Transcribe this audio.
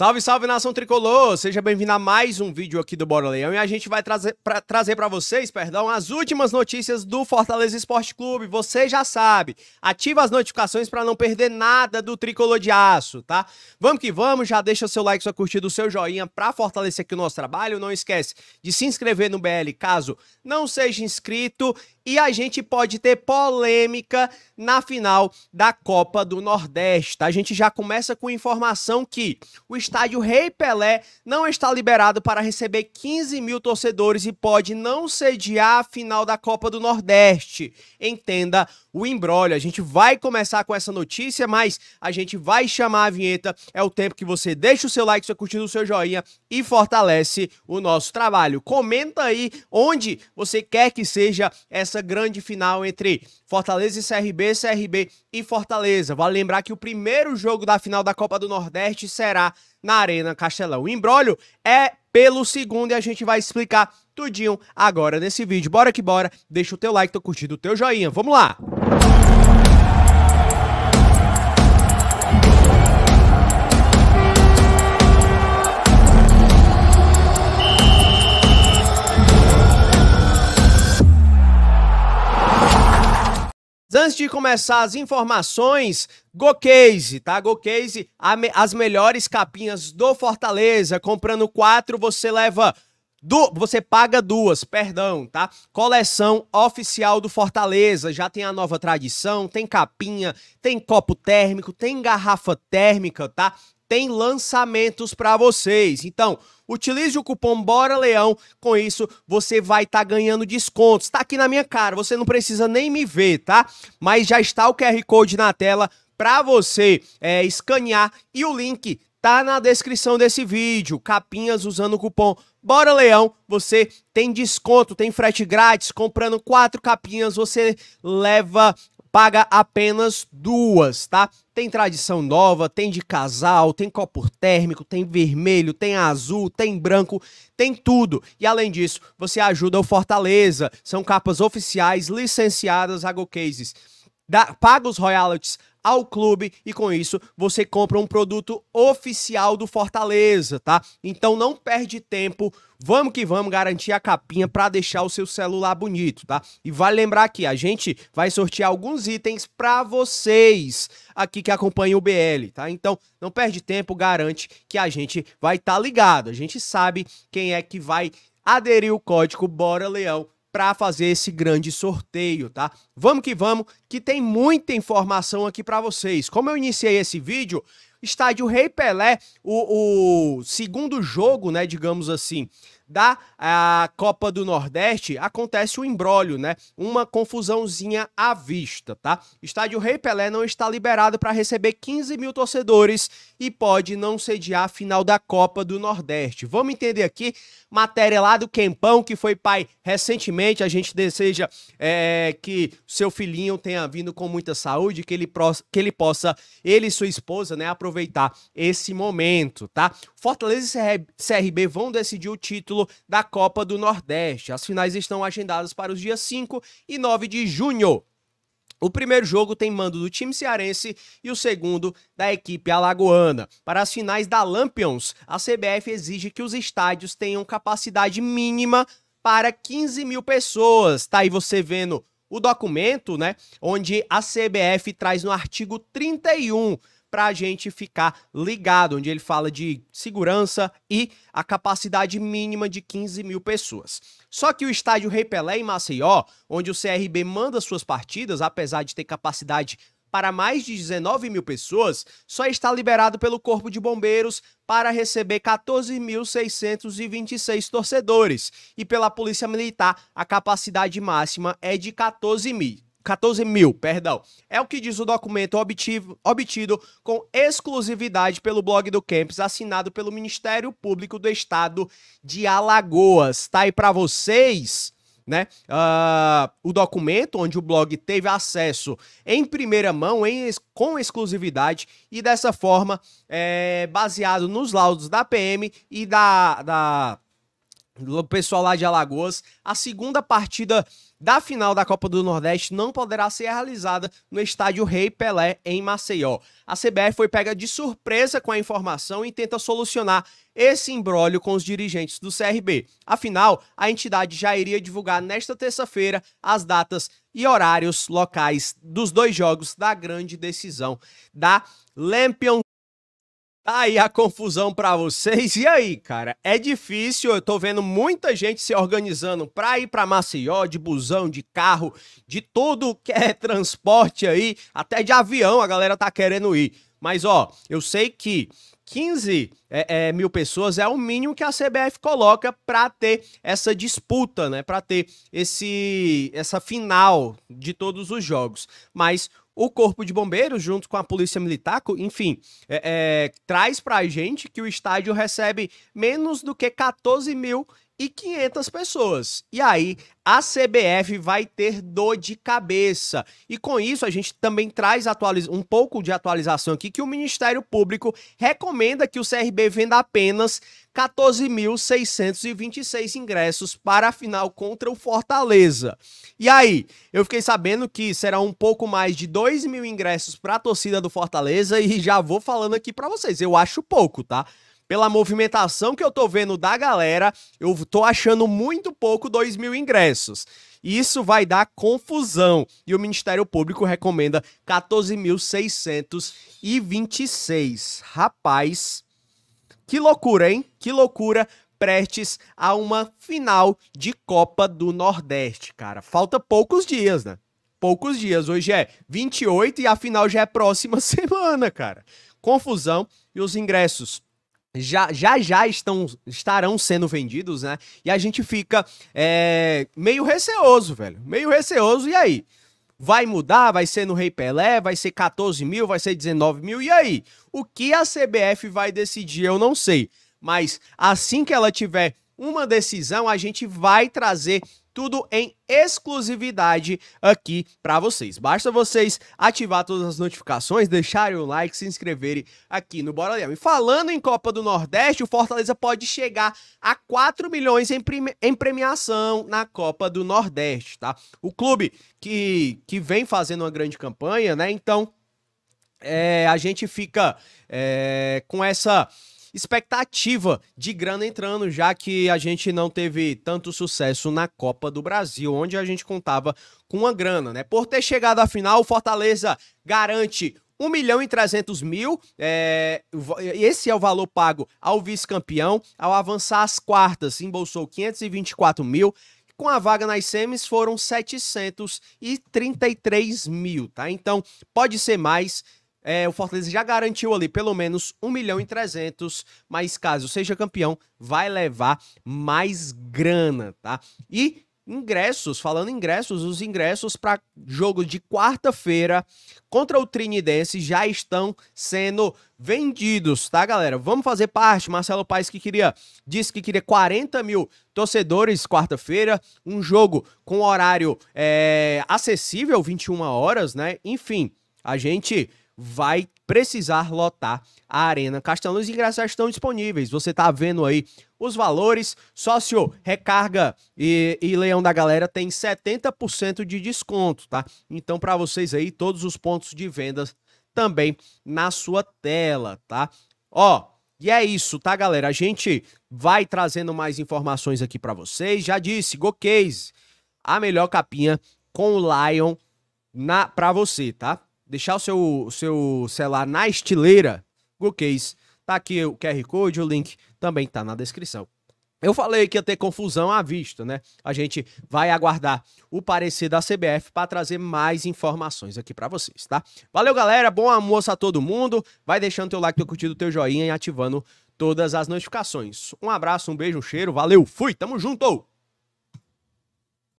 Salve, salve nação tricolor! Seja bem-vindo a mais um vídeo aqui do Bora Leão e a gente vai trazer para trazer para vocês, perdão, as últimas notícias do Fortaleza Esporte Clube. Você já sabe, ativa as notificações para não perder nada do tricolor de aço, tá? Vamos que vamos, já deixa seu like, sua curtida, o seu joinha para fortalecer aqui o nosso trabalho. Não esquece de se inscrever no BL caso não seja inscrito e a gente pode ter polêmica na final da Copa do Nordeste. A gente já começa com informação que o estádio Rei Pelé não está liberado para receber 15 mil torcedores e pode não sediar a final da Copa do Nordeste. Entenda o embrólio. A gente vai começar com essa notícia, mas a gente vai chamar a vinheta. É o tempo que você deixa o seu like, você curtindo o seu joinha e fortalece o nosso trabalho. Comenta aí onde você quer que seja essa essa grande final entre Fortaleza e CRB, CRB e Fortaleza. Vale lembrar que o primeiro jogo da final da Copa do Nordeste será na Arena Castelão. O embrólio é pelo segundo e a gente vai explicar tudinho agora nesse vídeo. Bora que bora, deixa o teu like, teu curtido, o teu joinha. Vamos lá! Antes de começar as informações, GoCase, tá? GoCase, as melhores capinhas do Fortaleza. Comprando quatro, você leva Du... você paga duas, perdão, tá? Coleção oficial do Fortaleza, já tem a nova tradição, tem capinha, tem copo térmico, tem garrafa térmica, tá? tem lançamentos para vocês. Então, utilize o cupom Bora Leão, com isso você vai estar tá ganhando descontos. Está aqui na minha cara, você não precisa nem me ver, tá? Mas já está o QR Code na tela para você é, escanear e o link tá na descrição desse vídeo. Capinhas usando o cupom Bora Leão, você tem desconto, tem frete grátis. Comprando quatro capinhas, você leva paga apenas duas, tá? Tem tradição nova, tem de casal, tem copo térmico, tem vermelho, tem azul, tem branco, tem tudo. E além disso, você ajuda o Fortaleza. São capas oficiais licenciadas a Cases dá, paga os royalties ao clube e com isso você compra um produto oficial do Fortaleza, tá? Então não perde tempo, vamos que vamos garantir a capinha para deixar o seu celular bonito, tá? E vale lembrar que a gente vai sortear alguns itens para vocês aqui que acompanham o BL, tá? Então não perde tempo, garante que a gente vai estar tá ligado. A gente sabe quem é que vai aderir o código Bora Leão para fazer esse grande sorteio, tá? Vamos que vamos, que tem muita informação aqui para vocês. Como eu iniciei esse vídeo, estádio Rei Pelé, o, o segundo jogo, né, digamos assim, da a Copa do Nordeste, acontece um embrólio, né? Uma confusãozinha à vista, tá? Estádio Rei Pelé não está liberado para receber 15 mil torcedores e pode não sediar a final da Copa do Nordeste. Vamos entender aqui, matéria lá do Quempão, que foi pai recentemente. A gente deseja é, que seu filhinho tenha vindo com muita saúde, que ele, que ele possa, ele e sua esposa, né, aproveitar esse momento, tá? Fortaleza e CRB vão decidir o título título da Copa do Nordeste. As finais estão agendadas para os dias 5 e 9 de junho. O primeiro jogo tem mando do time cearense e o segundo da equipe alagoana. Para as finais da Lampions, a CBF exige que os estádios tenham capacidade mínima para 15 mil pessoas. Tá aí você vendo o documento, né? Onde a CBF traz no artigo 31 para a gente ficar ligado, onde ele fala de segurança e a capacidade mínima de 15 mil pessoas. Só que o estádio Rei Pelé em Maceió, onde o CRB manda suas partidas, apesar de ter capacidade para mais de 19 mil pessoas, só está liberado pelo Corpo de Bombeiros para receber 14.626 torcedores. E pela Polícia Militar, a capacidade máxima é de 14 mil. 14 mil, perdão. É o que diz o documento obtido, obtido com exclusividade pelo blog do Camps, assinado pelo Ministério Público do Estado de Alagoas. Tá aí para vocês. Né? Uh, o documento onde o blog teve acesso em primeira mão, em, com exclusividade, e dessa forma, é, baseado nos laudos da PM e da, da do pessoal lá de Alagoas, a segunda partida da final da Copa do Nordeste não poderá ser realizada no estádio Rei Pelé, em Maceió. A CBF foi pega de surpresa com a informação e tenta solucionar esse imbróglio com os dirigentes do CRB. Afinal, a entidade já iria divulgar nesta terça-feira as datas e horários locais dos dois jogos da grande decisão da Lampion aí a confusão para vocês. E aí, cara? É difícil, eu tô vendo muita gente se organizando para ir para Maceió, de busão, de carro, de tudo que é transporte aí, até de avião a galera tá querendo ir. Mas, ó, eu sei que 15 é, é, mil pessoas é o mínimo que a CBF coloca para ter essa disputa, né? Para ter esse, essa final de todos os jogos. Mas o Corpo de Bombeiros, junto com a Polícia Militar, enfim, é, é, traz para a gente que o estádio recebe menos do que 14 mil e 500 pessoas. E aí, a CBF vai ter dor de cabeça. E com isso, a gente também traz um pouco de atualização aqui que o Ministério Público recomenda que o CRB venda apenas 14.626 ingressos para a final contra o Fortaleza. E aí, eu fiquei sabendo que será um pouco mais de 2 mil ingressos para a torcida do Fortaleza e já vou falando aqui para vocês, eu acho pouco, tá? pela movimentação que eu tô vendo da galera, eu tô achando muito pouco 2 mil ingressos. Isso vai dar confusão. E o Ministério Público recomenda 14.626. Rapaz, que loucura, hein? Que loucura prestes a uma final de Copa do Nordeste, cara. Falta poucos dias, né? Poucos dias. Hoje é 28 e a final já é próxima semana, cara. Confusão e os ingressos já já, já estão, estarão sendo vendidos, né? E a gente fica é, meio receoso, velho. Meio receoso, e aí? Vai mudar? Vai ser no Rei Pelé? Vai ser 14 mil? Vai ser 19 mil? E aí? O que a CBF vai decidir? Eu não sei. Mas assim que ela tiver uma decisão, a gente vai trazer tudo em exclusividade aqui para vocês. Basta vocês ativar todas as notificações, deixarem o like, se inscreverem aqui no Bora Leão. E falando em Copa do Nordeste, o Fortaleza pode chegar a 4 milhões em, em premiação na Copa do Nordeste, tá? O clube que, que vem fazendo uma grande campanha, né? Então, é, a gente fica é, com essa expectativa de grana entrando, já que a gente não teve tanto sucesso na Copa do Brasil, onde a gente contava com uma grana, né? Por ter chegado à final, o Fortaleza garante 1 milhão e 300 mil. É, esse é o valor pago ao vice-campeão. Ao avançar às quartas, embolsou 524 mil. Com a vaga nas semis foram 733 mil, tá? Então pode ser mais. É, o Fortaleza já garantiu ali pelo menos 1 milhão e 300, mas caso seja campeão, vai levar mais grana, tá? E ingressos, falando ingressos, os ingressos para jogo de quarta-feira contra o Trinidense já estão sendo vendidos, tá, galera? Vamos fazer parte. Marcelo Paes que queria, disse que queria 40 mil torcedores quarta-feira, um jogo com horário é, acessível, 21 horas, né? Enfim, a gente vai precisar lotar a Arena Castelão. Os ingressos já estão disponíveis. Você está vendo aí os valores. Sócio, recarga e, e leão da galera tem 70% de desconto, tá? Então, para vocês aí, todos os pontos de vendas também na sua tela, tá? Ó, e é isso, tá, galera? A gente vai trazendo mais informações aqui para vocês. Já disse, Case, a melhor capinha com o Lion na para você, tá? deixar o seu, seu celular na estileira, Google Case. Tá aqui o QR Code, o link também tá na descrição. Eu falei que ia ter confusão à vista, né? A gente vai aguardar o parecer da CBF para trazer mais informações aqui para vocês, tá? Valeu, galera. Bom almoço a todo mundo. Vai deixando teu like, teu curtido, teu joinha e ativando todas as notificações. Um abraço, um beijo, um cheiro. Valeu, fui, tamo junto!